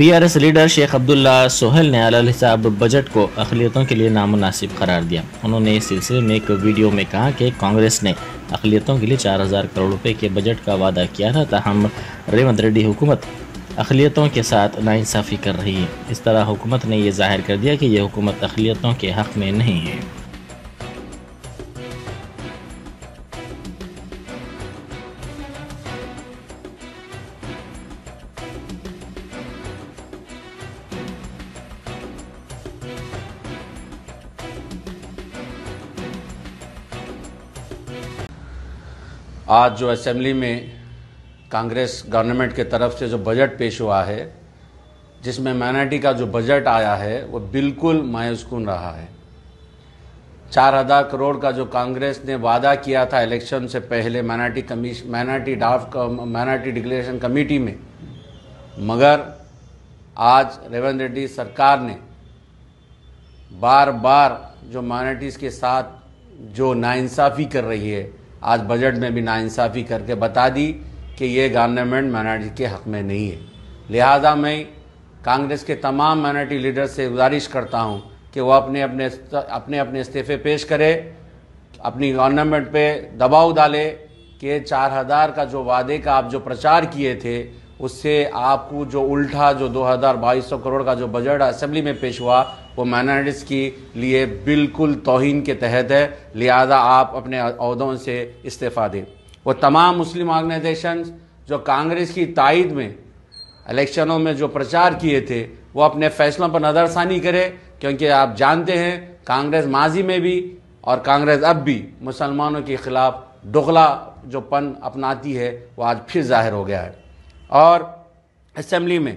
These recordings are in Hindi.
बीआरएस लीडर शेख अब्दुल्ला सोहेल ने हिसाब बजट को अकलीतों के लिए नामनासिब करार दिया उन्होंने इस सिलसिले में एक वीडियो में कहा कि कांग्रेस ने अकलीतों के लिए 4000 करोड़ रुपए के बजट का वादा किया था तहम रेवंत रेड्डी हुकूमत अकलीतों के साथ नाइंसाफ़ी कर रही है इस तरह हुकूमत ने यह जाहिर कर दिया कि यह हुकूमत अकलीतों के हक़ में नहीं है आज जो असेंबली में कांग्रेस गवर्नमेंट के तरफ से जो बजट पेश हुआ है जिसमें माइनॉरिटी का जो बजट आया है वो बिल्कुल मायूसकून रहा है चार हज़ार करोड़ का जो कांग्रेस ने वादा किया था इलेक्शन से पहले माइनॉरिटी कमीश minority draft minority declaration committee में मगर आज रेवंत रेड्डी सरकार ने बार बार जो माइनॉरिटीज़ के साथ जो नाइंसाफ़ी कर रही है आज बजट में भी नाइंसाफ़ी करके बता दी कि ये गवर्नमेंट माइनॉरिटी के हक़ में नहीं है लिहाजा मैं कांग्रेस के तमाम माइनॉरिटी लीडर से गुजारिश करता हूँ कि वह अपने अपने अपने अपने इस्तीफे पेश करे अपनी गवर्नमेंट पे दबाव डाले कि चार हज़ार का जो वादे का आप जो प्रचार किए थे उससे आपको जो उल्टा जो दो हज़ार बाईस सौ करोड़ का जो बजट असम्बली में पेश हुआ वो माइनॉरिटीज़ के लिए बिल्कुल तोहिन के तहत है लिहाजा आप अपने अहदों से इस्तीफ़ा दें वो तमाम मुस्लिम ऑर्गेनाइजेशन जो कांग्रेस की तइद में इलेक्शनों में जो प्रचार किए थे वो अपने फैसलों पर नज़रसानी करें क्योंकि आप जानते हैं कांग्रेस माजी में भी और कांग्रेस अब भी मुसलमानों के ख़िलाफ़ दुगला जो पन अपनाती है वो आज फिर जाहिर हो गया है और असेंबली में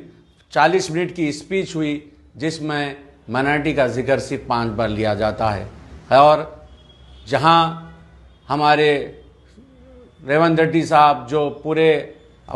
40 मिनट की स्पीच हुई जिसमें माइनॉरिटी का जिक्र सिर्फ पांच बार लिया जाता है और जहां हमारे रेवंत रेड्डी साहब जो पूरे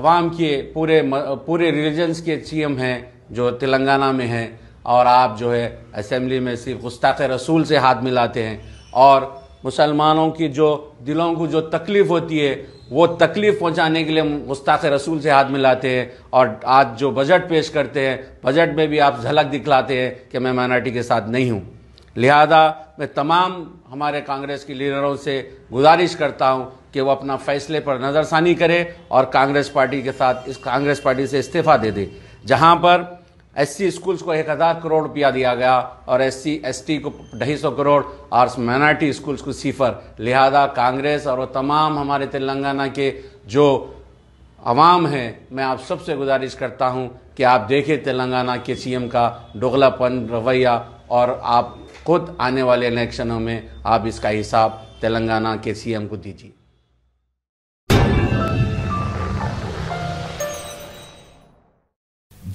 अवाम के पूरे पूरे रिलीजन्स के सीएम हैं जो तेलंगाना में हैं और आप जो है असम्बली में सिर्फ गुस्ताख रसूल से हाथ मिलाते हैं और मुसलमानों की जो दिलों को जो तकलीफ़ होती है वो तकलीफ पहुंचाने के लिए मुस्ताक रसूल से हाथ मिलाते हैं और आज जो बजट पेश करते हैं बजट में भी आप झलक दिखलाते हैं कि मैं माइनॉरिटी के साथ नहीं हूँ लिहाजा मैं तमाम हमारे कांग्रेस के लीडरों से गुजारिश करता हूं कि वो अपना फैसले पर नज़रसानी करें और कांग्रेस पार्टी के साथ इस कांग्रेस पार्टी से इस्तीफ़ा दे दे जहां पर एससी स्कूल्स को एक हज़ार करोड़ रुपया दिया गया और एससी एसटी को ढाई सौ करोड़ और माइनॉरिटी स्कूल्स को सिफर लिहाजा कांग्रेस और वो तमाम हमारे तेलंगाना के जो आवाम हैं मैं आप सबसे गुजारिश करता हूं कि आप देखें तेलंगाना के सीएम का डोगलापन रवैया और आप खुद आने वाले इलेक्शनों में आप इसका हिसाब तेलंगाना के सीएम को दीजिए